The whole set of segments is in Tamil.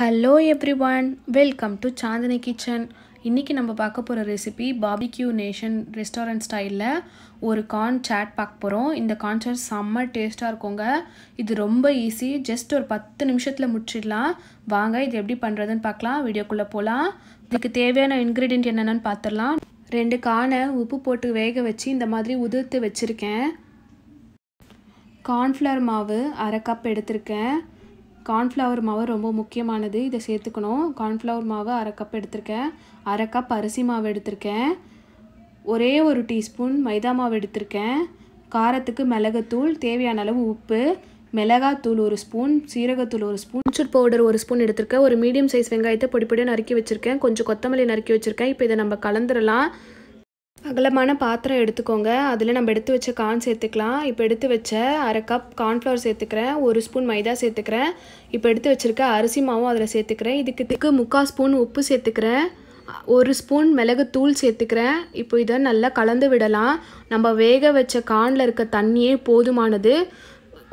hello everyone welcome to Chandini kitchen இன்றைக்கி நம்ம பார்க்க போகிற ரெசிபி பாபிக்யூ நேஷன் ரெஸ்டாரண்ட் ஸ்டைலில் ஒரு கார்ன் சாட் பார்க்க போகிறோம் இந்த கார்ன் சாட் செம்ம டேஸ்ட்டாக இருக்குங்க இது ரொம்ப ஈஸி ஜஸ்ட் ஒரு பத்து நிமிஷத்தில் முடிச்சிடலாம் வாங்க இது எப்படி பண்ணுறதுன்னு பார்க்கலாம் வீடியோக்குள்ளே போகலாம் இதுக்கு தேவையான இன்க்ரீடியன்ட் என்னென்னு பார்த்துடலாம் ரெண்டு கானை உப்பு போட்டு வேக வச்சு இந்த மாதிரி உதிர்த்து வச்சுருக்கேன் கார்ன்ஃப்ளவர் மாவு அரை கப் எடுத்திருக்கேன் கார்ன்ஃப்ளவர் மாவு ரொம்ப முக்கியமானது இதை சேர்த்துக்கணும் கார்ன்ஃப்ளவர் மாவு அரை கப் எடுத்திருக்கேன் அரை கப் அரிசி மாவு எடுத்திருக்கேன் ஒரே ஒரு டீஸ்பூன் மைதா மாவு எடுத்திருக்கேன் காரத்துக்கு மிளகுத்தூள் தேவையான அளவு உப்பு மிளகாத்தூள் ஒரு ஸ்பூன் சீரகத்தூள் ஒரு ஸ்பூன் அம்ச்சூர் பவுடர் ஒரு ஸ்பூன் எடுத்திருக்கேன் ஒரு மீடியம் சைஸ் வெங்காயத்தை பொடி பொடியாக நறுக்கி வச்சுருக்கேன் கொஞ்சம் கொத்தமல்லி நறுக்கி வச்சுருக்கேன் இப்போ இதை நம்ம கலந்துடலாம் அகலமான பாத்திரம் எடுத்துக்கோங்க அதில் நம்ம எடுத்து வச்ச கான் சேர்த்துக்கலாம் இப்போ எடுத்து வச்ச அரை கப் கார்ன்ஃப்ளவர் சேர்த்துக்கிறேன் ஒரு ஸ்பூன் மைதா சேர்த்துக்கிறேன் இப்போ எடுத்து வச்சுருக்க அரிசி மாவும் அதில் சேர்த்துக்கிறேன் இதுக்கு இதுக்கு முக்கால் ஸ்பூன் உப்பு சேர்த்துக்கிறேன் ஒரு ஸ்பூன் மிளகுத்தூள் சேர்த்துக்கிறேன் இப்போ இதை நல்லா கலந்து விடலாம் நம்ம வேக வச்ச கானில் இருக்க தண்ணியே போதுமானது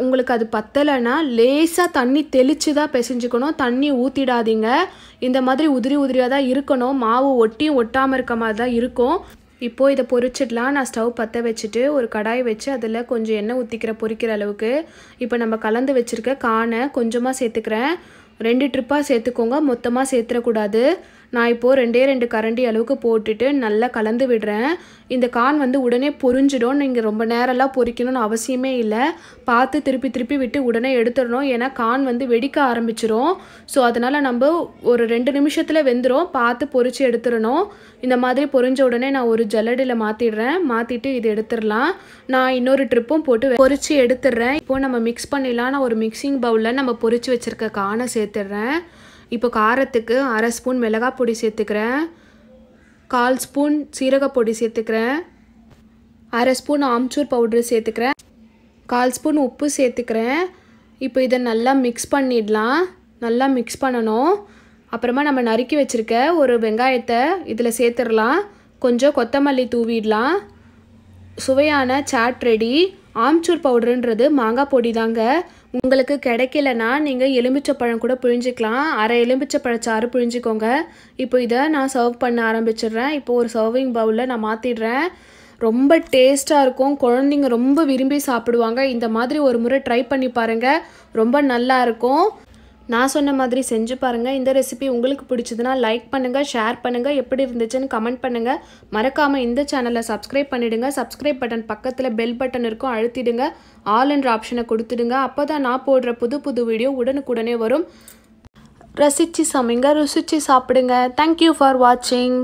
உங்களுக்கு அது பத்தலைன்னா லேசாக தண்ணி தெளித்து தான் பிசைஞ்சுக்கணும் தண்ணி ஊற்றிடாதீங்க இந்த மாதிரி உதிரி உதிரியாக தான் இருக்கணும் மாவு ஒட்டியும் ஒட்டாமல் இருக்க மாதிரி தான் இருக்கும் இப்போது இதை பொரிச்சிடலாம் நான் ஸ்டவ் பற்ற வச்சுட்டு ஒரு கடாய் வச்சு அதில் கொஞ்சம் எண்ணெய் ஊற்றிக்கிற பொரிக்கிற அளவுக்கு இப்போ நம்ம கலந்து வச்சுருக்க காணை கொஞ்சமாக சேர்த்துக்கிறேன் ரெண்டு ட்ரிப்பாக சேர்த்துக்கோங்க மொத்தமாக சேர்த்துடக்கூடாது நான் இப்போது ரெண்டே ரெண்டு கரண்டி அளவுக்கு போட்டுட்டு நல்லா கலந்து விடுறேன் இந்த கான் வந்து உடனே பொரிஞ்சிடும் நீங்கள் ரொம்ப நேரம்லாம் பொறிக்கணும்னு அவசியமே இல்லை பார்த்து திருப்பி திருப்பி விட்டு உடனே எடுத்துடணும் ஏன்னா கான் வந்து வெடிக்க ஆரம்பிச்சிடும் ஸோ அதனால் நம்ம ஒரு ரெண்டு நிமிஷத்தில் வெந்துடும் பார்த்து பொறிச்சு எடுத்துடணும் இந்த மாதிரி பொரிஞ்ச உடனே நான் ஒரு ஜல்லடியில் மாற்றிடுறேன் மாற்றிட்டு இது எடுத்துடலாம் நான் இன்னொரு ட்ரிப்பும் போட்டு பொறிச்சு எடுத்துடுறேன் இப்போது நம்ம மிக்ஸ் பண்ணிடலாம் நான் ஒரு மிக்சிங் பவுலில் நம்ம பொறிச்சு வச்சுருக்க கானை சேர்த்து சேர்த்துடுறேன் இப்போ காரத்துக்கு அரை ஸ்பூன் மிளகாய் பொடி சேர்த்துக்கிறேன் கால் ஸ்பூன் பொடி சேர்த்துக்கிறேன் அரை ஸ்பூன் ஆம்ச்சூர் பவுட்ரு சேர்த்துக்கிறேன் கால் ஸ்பூன் உப்பு சேர்த்துக்கிறேன் இப்போ இதை நல்லா மிக்ஸ் பண்ணிடலாம் நல்லா மிக்ஸ் பண்ணணும் அப்புறமா நம்ம நறுக்கி வச்சுருக்க ஒரு வெங்காயத்தை இதில் சேர்த்துடலாம் கொஞ்சம் கொத்தமல்லி தூவிடலாம் சுவையான சாட் ரெடி ஆம்ச்சூர் பவுடருன்றது மாங்காய் பொடி தாங்க உங்களுக்கு கிடைக்கலனா நீங்கள் பழம் கூட புழிஞ்சிக்கலாம் அரை எலுமிச்சப்பழச்சாறு புழிஞ்சிக்கோங்க இப்போ இதை நான் சர்வ் பண்ண ஆரம்பிச்சிடுறேன் இப்போது ஒரு சர்விங் பவுலில் நான் மாற்றிடுறேன் ரொம்ப டேஸ்ட்டாக இருக்கும் குழந்தைங்க ரொம்ப விரும்பி சாப்பிடுவாங்க இந்த மாதிரி ஒரு முறை ட்ரை பண்ணி பாருங்கள் ரொம்ப நல்லா இருக்கும் நான் சொன்ன மாதிரி செஞ்சு பாருங்கள் இந்த ரெசிபி உங்களுக்கு பிடிச்சதுன்னா லைக் பண்ணுங்கள் ஷேர் பண்ணுங்கள் எப்படி இருந்துச்சுன்னு கமெண்ட் பண்ணுங்கள் மறக்காமல் இந்த சேனலை சப்ஸ்கிரைப் பண்ணிவிடுங்க சப்ஸ்கிரைப் பட்டன் பக்கத்தில் பெல் பட்டன் இருக்கும் அழுத்திடுங்க ஆல் என்ற ஆப்ஷனை கொடுத்துடுங்க அப்போ தான் நான் போடுற புது புது வீடியோ உடனுக்குடனே வரும் ரசித்து சமைங்க ருசித்து சாப்பிடுங்க தேங்க்யூ ஃபார் வாட்சிங்